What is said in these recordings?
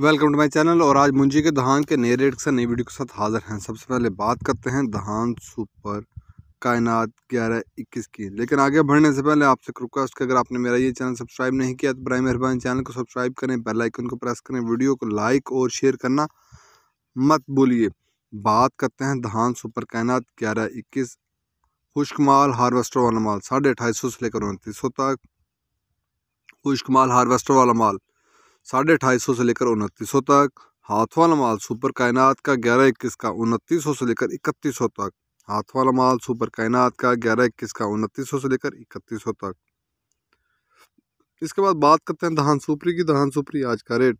welcome to my channel और आज मुंजी के धान के नए रेट से नई वीडियो के साथ हाजिर हैं सबसे पहले बात करते हैं धान सुपर कायनात ग्यारह इक्कीस की लेकिन आगे बढ़ने से पहले आपसे रिक्वेस्ट कि अगर आपने मेरा ये चैनल सब्सक्राइब नहीं किया तो बर मेहरबानी चैनल को सब्सक्राइब करें बेल आइकन को प्रेस करें वीडियो को लाइक और शेयर करना मत बोलिए बात करते हैं धान सुपर कायनात ग्यारह इक्कीस खुश्क माल हारवेस्टर वाला माल साढ़े अठाईस से लेकर उनतीस सौ तक खुश्क माल हारवेस्टर वाला माल साढ़े अठाई सौ से लेकर उनतीस सौ तक हाथ वाला माल सुपर कायनात का ग्यारह इक्कीस का उनतीस सौ से लेकर इकतीस सौ तक हाथ वाला माल सुपर कायनात का ग्यारह इक्कीस का उनतीस सौ से लेकर इकतीस सौ तक इसके बाद बात करते हैं दहान सुपरी की दहान सुपरी आज का रेट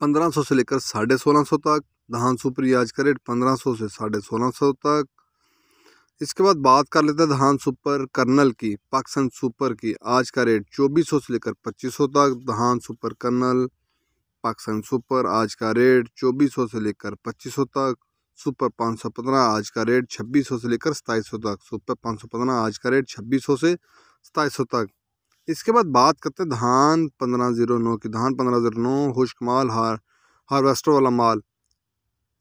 पंद्रह सौ से लेकर साढ़े सोलह सौ तक दहान सुपरी आज का रेट पंद्रह सौ से साढ़े सोलह सौ तक इसके बाद बात कर लेते हैं धान सुपर कर्नल की पाकिस्तान सुपर की आज का रेट चौबीस सौ से लेकर पच्चीस सौ तक धान सुपर कर्नल पाकिस्तान सुपर आज का रेट चौबीस सौ से लेकर पच्चीस सौ तक सुपर पाँच सौ पंद्रह आज का रेट छब्बीस सौ से लेकर सताईस सौ तक सुपर पाँच सौ पंद्रह आज का रेट छब्बीस सौ से सताईस सौ तक इसके बाद बात करते हैं धान पंद्रह ज़ीरो नौ की धान पंद्रह ज़ीरो नौ माल हार हारवेस्टर वाला माल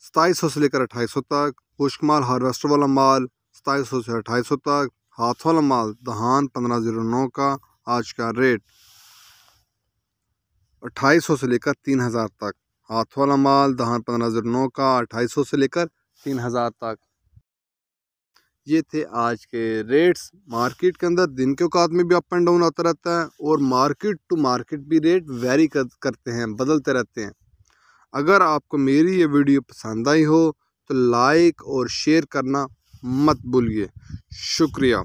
सताईस सौ से लेकर अट्ठाईस सौ तक माल हारवेस्टर वाला माल सताईस सौ से अट्ठाईस सौ तक हाथ वाला माल दहान पंद्रह ज़ीरो नौ का आज का रेट अट्ठाईस सौ से लेकर तीन हज़ार तक हाथ वाला माल दहान पंद्रह ज़ीरो नौ का अट्ठाईस सौ से लेकर तीन हज़ार तक ये थे आज के रेट्स मार्केट के अंदर दिन के औकात में भी अप एंड डाउन आता रहता है और मार्केट टू मार्केट भी रेट वेरी कर, करते हैं बदलते रहते हैं अगर आपको मेरी ये वीडियो पसंद आई हो तो लाइक और शेयर करना मत भूलिए शुक्रिया